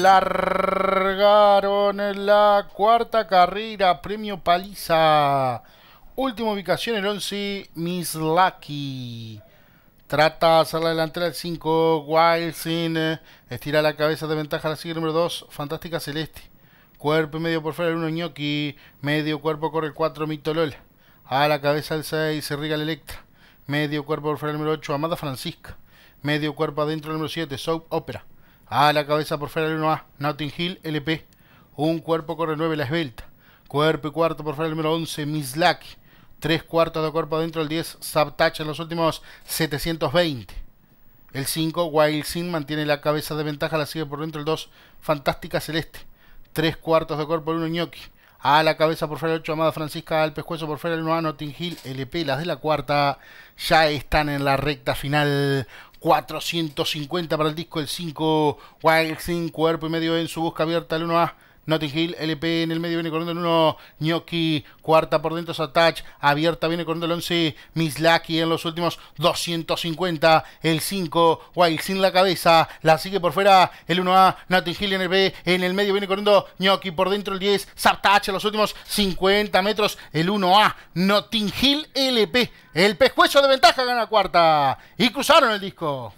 largaron en la cuarta carrera, premio paliza. Última ubicación, el 11, Miss Lucky. Trata de hacer la delantera del 5, Wilson. Estira la cabeza de ventaja, la sigue número 2, Fantástica Celeste. Cuerpo y medio por fuera, el 1, Ñoqui. Medio cuerpo corre el 4, Mitolola. A la cabeza el 6, Riga el Electra. Medio cuerpo por fuera, el número 8, Amada Francisca. Medio cuerpo adentro, número 7, Soap Opera. A la cabeza por fuera, el 1A, Notting Hill, LP. Un cuerpo corre 9, La Esbelta. Cuerpo y cuarto por fuera, el número 11, Miss Lucky. Tres cuartos de cuerpo adentro, el 10, Subtouch en los últimos 720. El 5, Wild Sin mantiene la cabeza de ventaja, la sigue por dentro el 2, Fantástica Celeste. Tres cuartos de cuerpo, el 1, Gnocchi. A la cabeza por fuera el 8, Amada Francisca al pescuezo por fuera el 1, a Notting Hill, LP. Las de la cuarta ya están en la recta final. 450 para el disco, el 5 Wild Cuerpo y medio en su busca abierta, el 1A. Notting Hill, LP en el medio viene corriendo el 1, Gnocchi, cuarta por dentro Satach, abierta viene corriendo el 11, Mislaki en los últimos 250, el 5, Wild sin la cabeza, la sigue por fuera el 1A, Notting Hill en el en el medio viene corriendo Gnocchi por dentro el 10, Satach en los últimos 50 metros, el 1A, Notting Hill LP, el pescuezo de ventaja gana cuarta y cruzaron el disco.